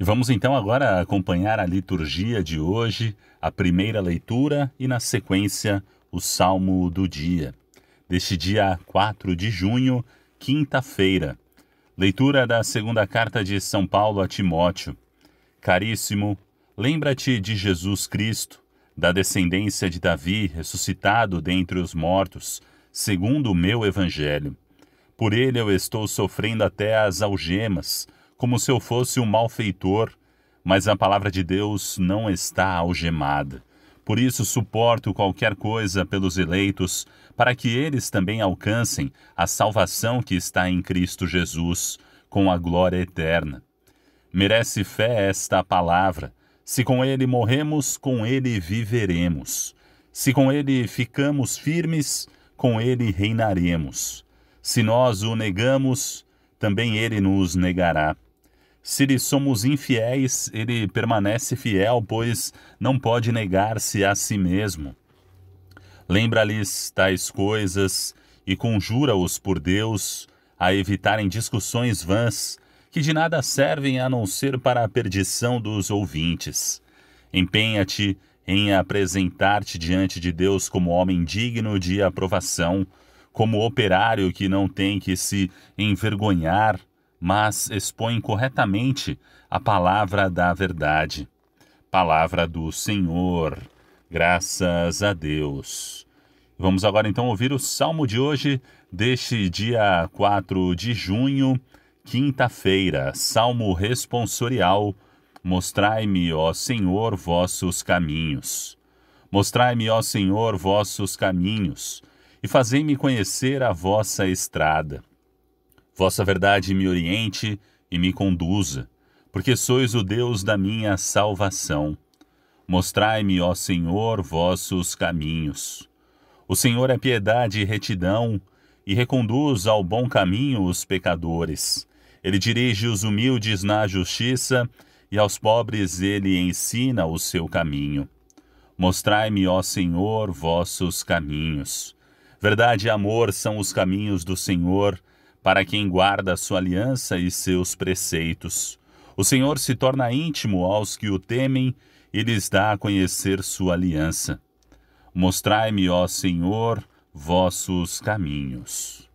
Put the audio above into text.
E vamos então agora acompanhar a liturgia de hoje, a primeira leitura e, na sequência, o salmo do dia. Deste dia 4 de junho, quinta-feira. Leitura da segunda carta de São Paulo a Timóteo. Caríssimo, lembra-te de Jesus Cristo, da descendência de Davi, ressuscitado dentre os mortos, segundo o meu evangelho. Por ele eu estou sofrendo até as algemas como se eu fosse um malfeitor, mas a palavra de Deus não está algemada. Por isso suporto qualquer coisa pelos eleitos, para que eles também alcancem a salvação que está em Cristo Jesus, com a glória eterna. Merece fé esta palavra. Se com ele morremos, com ele viveremos. Se com ele ficamos firmes, com ele reinaremos. Se nós o negamos, também ele nos negará. Se lhe somos infiéis, ele permanece fiel, pois não pode negar-se a si mesmo. Lembra-lhes tais coisas e conjura-os por Deus a evitarem discussões vãs que de nada servem a não ser para a perdição dos ouvintes. Empenha-te em apresentar-te diante de Deus como homem digno de aprovação, como operário que não tem que se envergonhar mas expõem corretamente a palavra da verdade. Palavra do Senhor, graças a Deus. Vamos agora então ouvir o salmo de hoje, deste dia 4 de junho, quinta-feira, salmo responsorial. Mostrai-me, ó Senhor, vossos caminhos. Mostrai-me, ó Senhor, vossos caminhos, e fazei-me conhecer a vossa estrada. Vossa verdade me oriente e me conduza, porque sois o Deus da minha salvação. Mostrai-me, ó Senhor, vossos caminhos. O Senhor é piedade e retidão, e reconduz ao bom caminho os pecadores. Ele dirige os humildes na justiça, e aos pobres ele ensina o seu caminho. Mostrai-me, ó Senhor, vossos caminhos. Verdade e amor são os caminhos do Senhor, para quem guarda a sua aliança e seus preceitos. O Senhor se torna íntimo aos que o temem e lhes dá a conhecer sua aliança. Mostrai-me, ó Senhor, vossos caminhos.